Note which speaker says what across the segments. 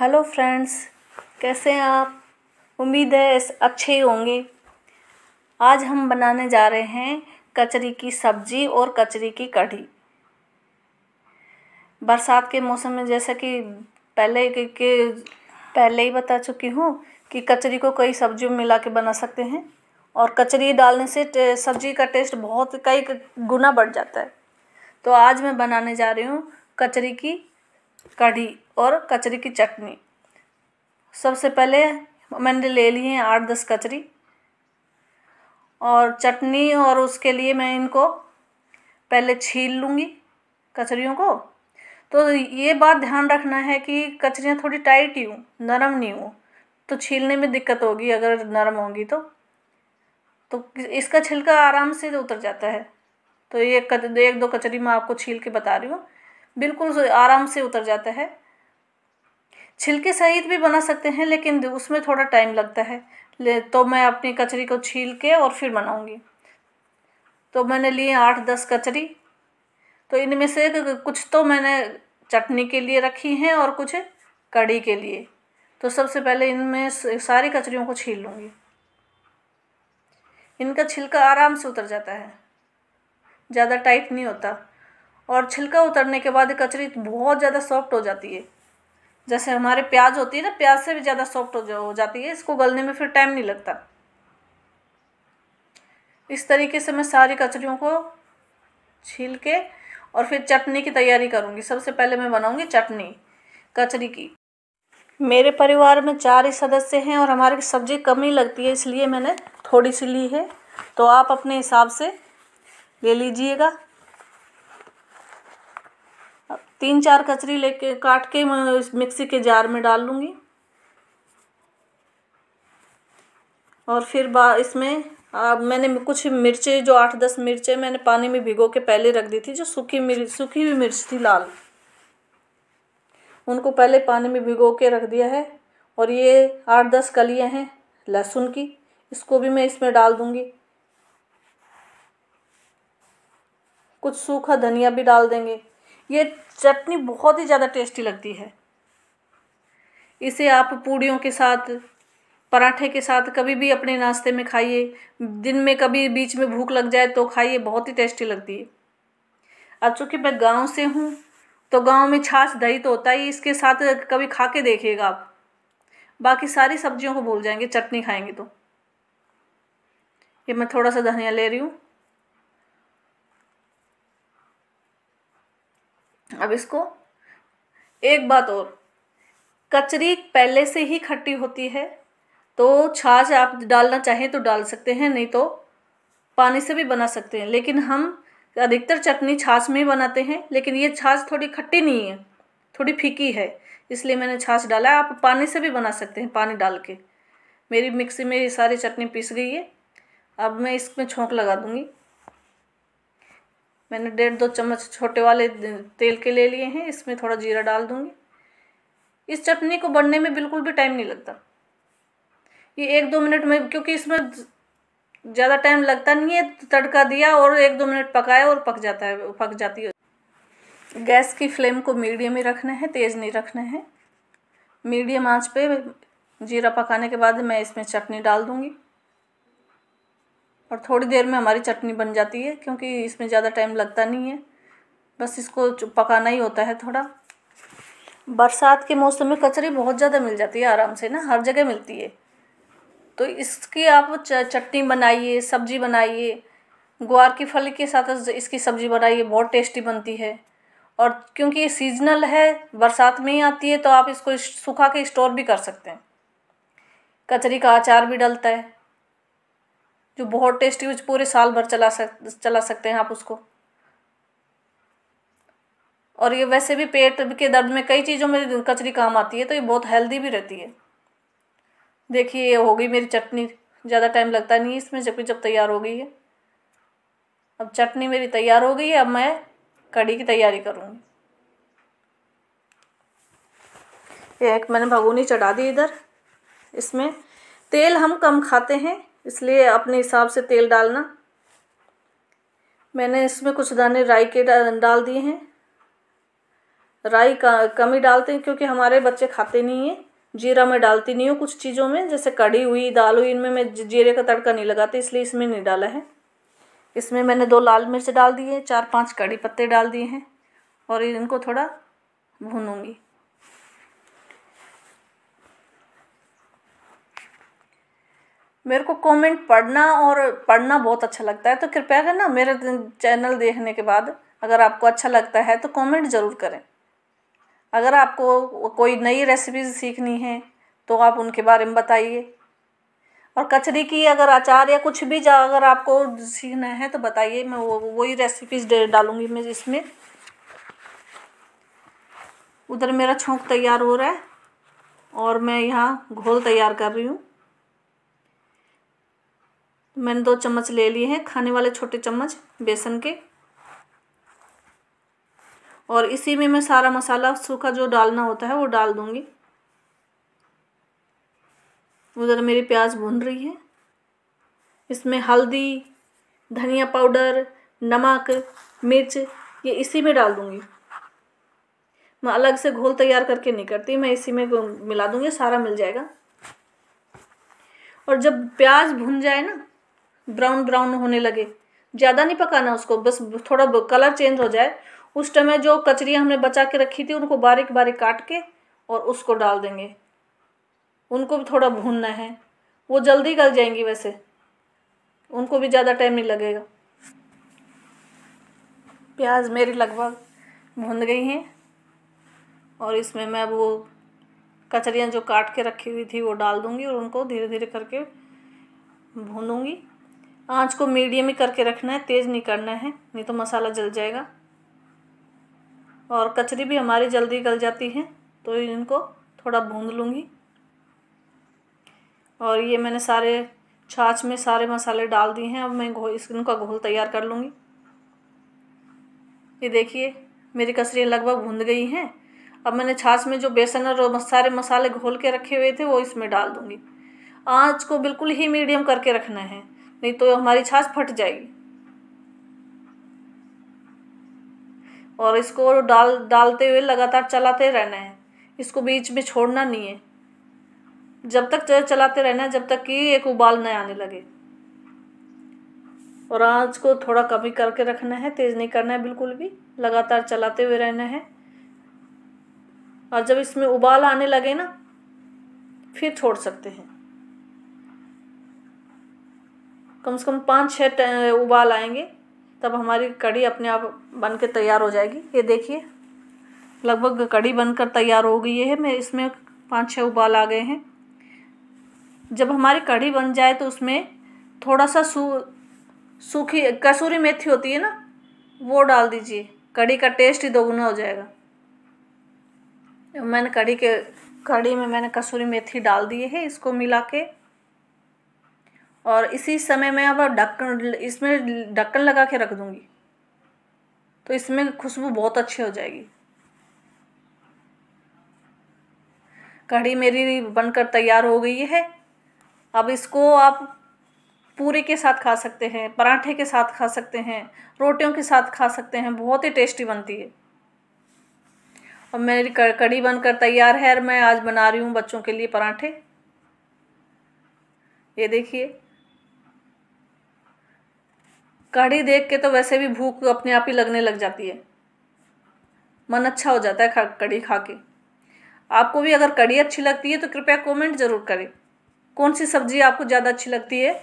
Speaker 1: hello friends कैसे हैं आप उम्मीद है अच्छे ही होंगे आज हम बनाने जा रहे हैं कचरी की सब्जी और कचरी की कढ़ी बरसात के मौसम में जैसा कि पहले के, के पहले ही बता चुकी हूँ कि कचरी को कई सब्जियों में मिला के बना सकते हैं और कचरी डालने से सब्जी का टेस्ट बहुत कई गुना बढ़ जाता है तो आज मैं बनाने जा रही हूँ कचरी की कढ़ी और कचरी की चटनी सबसे पहले मैंने ले ली है आठ दस कचरी और चटनी और उसके लिए मैं इनको पहले छील लूँगी कचरियों को तो ये बात ध्यान रखना है कि कचरियाँ थोड़ी टाइट ही हूँ नरम नहीं हूँ तो छीलने में दिक्कत होगी अगर नरम होगी तो तो इसका छिलका आराम से उतर जाता है तो ये एक दो कचरी मैं आपको छील के बता रही हूँ बिल्कुल आराम से उतर जाता है छिलके सहित भी बना सकते हैं लेकिन उसमें थोड़ा टाइम लगता है ले तो मैं अपनी कचरी को छील के और फिर बनाऊँगी तो मैंने लिए आठ दस कचरी तो इनमें से कुछ तो मैंने चटनी के लिए रखी हैं और कुछ कड़ी के लिए तो सबसे पहले इनमें सारी कचरियों को छील लूँगी इनका छिलका आराम से उतर जाता है ज़्यादा टाइट नहीं होता और छिलका उतरने के बाद कचरी बहुत ज़्यादा सॉफ्ट हो जाती है जैसे हमारे प्याज होती है ना प्याज से भी ज़्यादा सॉफ्ट हो जाती है इसको गलने में फिर टाइम नहीं लगता इस तरीके से मैं सारी कचरियों को छील के और फिर चटनी की तैयारी करूँगी सबसे पहले मैं बनाऊँगी चटनी कचरी की मेरे परिवार में चार ही सदस्य हैं और हमारी सब्ज़ी कम ही लगती है इसलिए मैंने थोड़ी सी ली है तो आप अपने हिसाब से ले लीजिएगा तीन चार कचरी लेके काट के मैं इस मिक्सी के जार में डाल लूँगी और फिर बा इसमें अब मैंने कुछ मिर्चें जो आठ दस मिर्चें मैंने पानी में भिगो के पहले रख दी थी जो सूखी मिर्च सूखी हुई मिर्च थी लाल उनको पहले पानी में भिगो के रख दिया है और ये आठ दस कलियाँ हैं लहसुन की इसको भी मैं इसमें डाल दूँगी कुछ सूखा धनिया भी डाल देंगे ये चटनी बहुत ही ज़्यादा टेस्टी लगती है इसे आप पूड़ियों के साथ पराठे के साथ कभी भी अपने नाश्ते में खाइए दिन में कभी बीच में भूख लग जाए तो खाइए बहुत ही टेस्टी लगती है अब चूँकि मैं गांव से हूँ तो गांव में छाछ दही तो होता ही इसके साथ कभी खा के देखिएगा आप बाकी सारी सब्जियों को भूल जाएंगे चटनी खाएंगे तो ये मैं थोड़ा सा धनिया ले रही हूँ अब इसको एक बात और कचरी पहले से ही खट्टी होती है तो छाछ आप डालना चाहें तो डाल सकते हैं नहीं तो पानी से भी बना सकते हैं लेकिन हम अधिकतर चटनी छाछ में ही बनाते हैं लेकिन ये छाछ थोड़ी खट्टी नहीं है थोड़ी फीकी है इसलिए मैंने छाछ डाला आप पानी से भी बना सकते हैं पानी डाल के मेरी मिक्सी में ये सारी चटनी पीस गई है अब मैं इसमें छोंक लगा दूँगी मैंने डेढ़ दो चम्मच छोटे वाले तेल के ले लिए हैं इसमें थोड़ा जीरा डाल दूँगी इस चटनी को बनने में बिल्कुल भी टाइम नहीं लगता ये एक दो मिनट में क्योंकि इसमें ज़्यादा टाइम लगता नहीं है तड़का दिया और एक दो मिनट पकाया और पक जाता है पक जाती है गैस की फ्लेम को मीडियम ही रखना है तेज़ नहीं रखना है मीडियम आंच पे जीरा पकाने के बाद मैं इसमें चटनी डाल दूँगी और थोड़ी देर में हमारी चटनी बन जाती है क्योंकि इसमें ज़्यादा टाइम लगता नहीं है बस इसको पकाना ही होता है थोड़ा बरसात के मौसम में कचरी बहुत ज़्यादा मिल जाती है आराम से ना हर जगह मिलती है तो इसकी आप चटनी बनाइए सब्जी बनाइए ग्वार की फल के साथ इसकी सब्ज़ी बनाइए बहुत टेस्टी बनती है और क्योंकि ये सीजनल है बरसात में ही आती है तो आप इसको सूखा के स्टोर भी कर सकते हैं कचरी का अचार भी डलता है जो बहुत टेस्टी हो पूरे साल भर चला सक चला सकते हैं आप उसको और ये वैसे भी पेट के दर्द में कई चीज़ों में कचरी काम आती है तो ये बहुत हेल्दी भी रहती है देखिए ये हो गई मेरी चटनी ज़्यादा टाइम लगता नहीं इसमें जबकि जब तैयार हो गई है अब चटनी मेरी तैयार हो गई है अब मैं कड़ी की तैयारी करूँगी एक मैंने भगोनी चढ़ा दी इधर इसमें तेल हम कम खाते हैं इसलिए अपने हिसाब से तेल डालना मैंने इसमें कुछ दाने राई के डाल दिए हैं राई का कम ही डालते हैं क्योंकि हमारे बच्चे खाते नहीं हैं जीरा मैं डालती नहीं हूँ कुछ चीज़ों में जैसे कड़ी हुई दाल हुई इनमें मैं जीरे का तड़का नहीं लगाती इसलिए इसमें नहीं डाला है इसमें मैंने दो लाल मिर्च डाल दिए चार पांच कड़ी पत्ते डाल दिए हैं और इनको थोड़ा भूनूंगी मेरे को कमेंट पढ़ना और पढ़ना बहुत अच्छा लगता है तो कृपया करना मेरे चैनल देखने के बाद अगर आपको अच्छा लगता है तो कमेंट ज़रूर करें अगर आपको कोई नई रेसिपीज सीखनी है तो आप उनके बारे में बताइए और कचरी की अगर अचार या कुछ भी जा अगर आपको सीखना है तो बताइए मैं वो वही रेसिपीज डालूँगी मैं इसमें उधर मेरा छोंक तैयार हो रहा है और मैं यहाँ घोल तैयार कर रही हूँ मैंने दो चम्मच ले लिए हैं खाने वाले छोटे चम्मच बेसन के और इसी में मैं सारा मसाला सूखा जो डालना होता है वो डाल दूँगी उधर मेरी प्याज भून रही है इसमें हल्दी धनिया पाउडर नमक मिर्च ये इसी में डाल दूँगी मैं अलग से घोल तैयार करके नहीं करती मैं इसी में मिला दूँगी सारा मिल जाएगा और जब प्याज भुन जाए ना ब्राउन ब्राउन होने लगे ज़्यादा नहीं पकाना उसको बस थोड़ा कलर चेंज हो जाए उस में जो कचरियाँ हमने बचा के रखी थी उनको बारीक बारीक काट के और उसको डाल देंगे उनको भी थोड़ा भूनना है वो जल्दी गल जाएंगी वैसे उनको भी ज़्यादा टाइम नहीं लगेगा प्याज मेरी लगभग भून गई हैं और इसमें मैं अब वो कचरियाँ जो काट के रखी हुई थी वो डाल दूँगी और उनको धीरे धीरे करके भूनूँगी आंच को मीडियम ही करके रखना है तेज़ नहीं करना है नहीं तो मसाला जल जाएगा और कचरी भी हमारी जल्दी गल जाती है तो इनको थोड़ा भून लूँगी और ये मैंने सारे छाछ में सारे मसाले डाल दिए हैं अब मैं घोल इनका घोल तैयार कर लूँगी ये देखिए मेरी कचरियाँ लगभग भून गई हैं अब मैंने छाछ में जो बेसन और सारे मसाले घोल के रखे हुए थे वो इसमें डाल दूँगी आँच को बिल्कुल ही मीडियम करके रखना है नहीं तो हमारी छाछ फट जाएगी और इसको डाल डालते हुए लगातार चलाते रहना है इसको बीच में छोड़ना नहीं है जब तक चलाते रहना है जब तक कि एक उबाल न आने लगे और आँच को थोड़ा कमी करके रखना है तेज़ नहीं करना है बिल्कुल भी लगातार चलाते हुए रहना है और जब इसमें उबाल आने लगे ना फिर छोड़ सकते हैं कम से कम पाँच छः उबाल आएंगे तब हमारी कड़ी अपने आप बन के तैयार हो जाएगी ये देखिए लगभग कड़ी बनकर तैयार हो गई है मैं इसमें पाँच छः उबाल आ गए हैं जब हमारी कड़ी बन जाए तो उसमें थोड़ा सा सू सूखी कसूरी मेथी होती है ना वो डाल दीजिए कड़ी का टेस्ट ही दोगुना हो जाएगा मैंने कड़ी के कड़ी में मैंने कसूरी मेथी डाल दिए है इसको मिला के और इसी समय मैं अब ढक्कन इसमें ढक्कन लगा के रख दूँगी तो इसमें खुशबू बहुत अच्छी हो जाएगी कढ़ी मेरी बनकर तैयार हो गई है अब इसको आप पूरी के साथ खा सकते हैं पराठे के साथ खा सकते हैं रोटियों के साथ खा सकते हैं बहुत ही टेस्टी बनती है और मेरी कढ़ी बनकर तैयार है और मैं आज बना रही हूँ बच्चों के लिए पराठे ये देखिए कढ़ी देख के तो वैसे भी भूख अपने आप ही लगने लग जाती है मन अच्छा हो जाता है कढ़ी खा के आपको भी अगर कढ़ी अच्छी लगती है तो कृपया कमेंट ज़रूर करें कौन सी सब्ज़ी आपको ज़्यादा अच्छी लगती है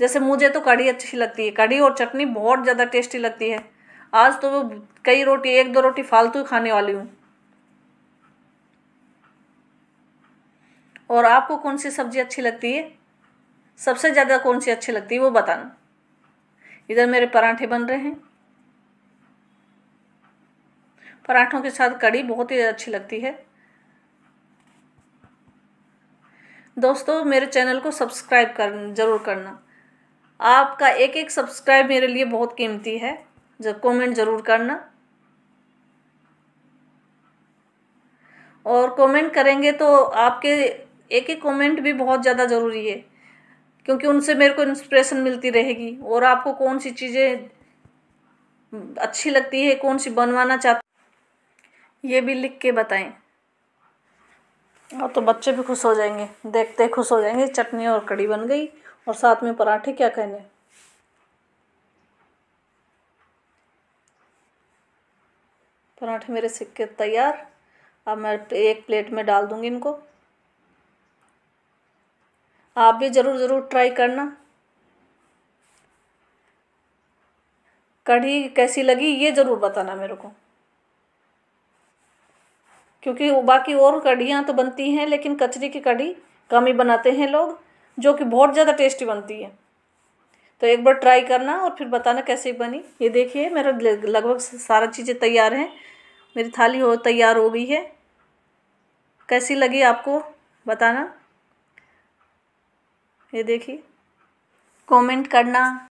Speaker 1: जैसे मुझे तो कढ़ी अच्छी लगती है कढ़ी और चटनी बहुत ज़्यादा टेस्टी लगती है आज तो कई रोटी एक दो रोटी फालतू खाने वाली हूँ और आपको कौन सी सब्ज़ी अच्छी लगती है सबसे ज़्यादा कौन सी अच्छी लगती है वो बताना इधर मेरे पराठे बन रहे हैं पराठों के साथ कड़ी बहुत ही अच्छी लगती है दोस्तों मेरे चैनल को सब्सक्राइब कर जरूर करना आपका एक एक सब्सक्राइब मेरे लिए बहुत कीमती है जब कमेंट ज़रूर करना और कमेंट करेंगे तो आपके एक एक कमेंट भी बहुत ज़्यादा ज़रूरी है क्योंकि उनसे मेरे को इंस्पिरेशन मिलती रहेगी और आपको कौन सी चीज़ें अच्छी लगती है कौन सी बनवाना चाहते ये भी लिख के बताएं और हाँ, तो बच्चे भी खुश हो जाएंगे देखते खुश हो जाएंगे चटनी और कड़ी बन गई और साथ में पराठे क्या कहने पराठे मेरे सिक्के तैयार अब मैं एक प्लेट में डाल दूँगी इनको आप भी ज़रूर ज़रूर ट्राई करना कढ़ी कैसी लगी ये ज़रूर बताना मेरे को क्योंकि बाकी और कढ़ियाँ तो बनती हैं लेकिन कचरी की कढ़ी कम ही बनाते हैं लोग जो कि बहुत ज़्यादा टेस्टी बनती है तो एक बार ट्राई करना और फिर बताना कैसे बनी ये देखिए मेरा लगभग सारा चीज़ें तैयार हैं मेरी थाली हो तैयार हो गई है कैसी लगी आपको बताना ये देखिए कमेंट करना